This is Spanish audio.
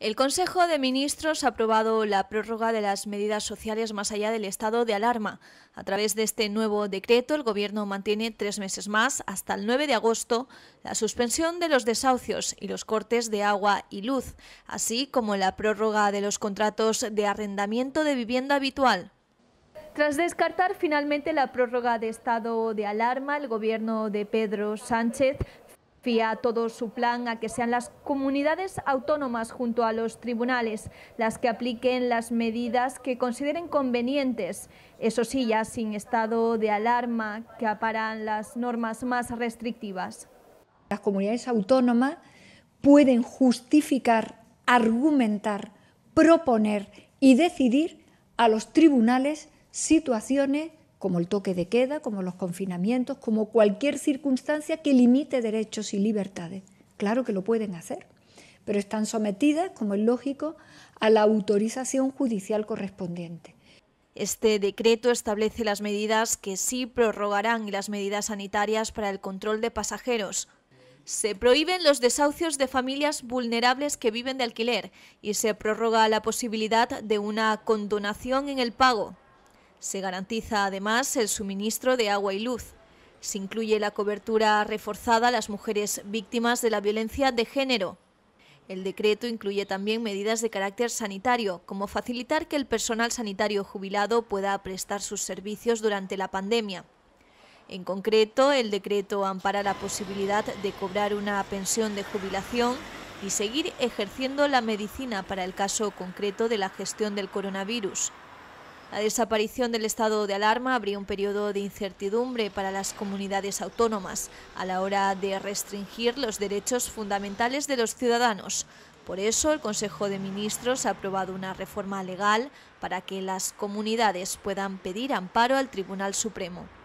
El Consejo de Ministros ha aprobado la prórroga de las medidas sociales más allá del estado de alarma. A través de este nuevo decreto, el Gobierno mantiene tres meses más, hasta el 9 de agosto, la suspensión de los desahucios y los cortes de agua y luz, así como la prórroga de los contratos de arrendamiento de vivienda habitual. Tras descartar finalmente la prórroga de estado de alarma, el gobierno de Pedro Sánchez Fía todo su plan a que sean las comunidades autónomas junto a los tribunales las que apliquen las medidas que consideren convenientes, eso sí, ya sin estado de alarma que aparan las normas más restrictivas. Las comunidades autónomas pueden justificar, argumentar, proponer y decidir a los tribunales situaciones como el toque de queda, como los confinamientos, como cualquier circunstancia que limite derechos y libertades. Claro que lo pueden hacer, pero están sometidas, como es lógico, a la autorización judicial correspondiente. Este decreto establece las medidas que sí prorrogarán y las medidas sanitarias para el control de pasajeros. Se prohíben los desahucios de familias vulnerables que viven de alquiler y se prorroga la posibilidad de una condonación en el pago. Se garantiza además el suministro de agua y luz. Se incluye la cobertura reforzada a las mujeres víctimas de la violencia de género. El decreto incluye también medidas de carácter sanitario, como facilitar que el personal sanitario jubilado pueda prestar sus servicios durante la pandemia. En concreto, el decreto ampara la posibilidad de cobrar una pensión de jubilación y seguir ejerciendo la medicina para el caso concreto de la gestión del coronavirus. La desaparición del estado de alarma abrió un periodo de incertidumbre para las comunidades autónomas a la hora de restringir los derechos fundamentales de los ciudadanos. Por eso, el Consejo de Ministros ha aprobado una reforma legal para que las comunidades puedan pedir amparo al Tribunal Supremo.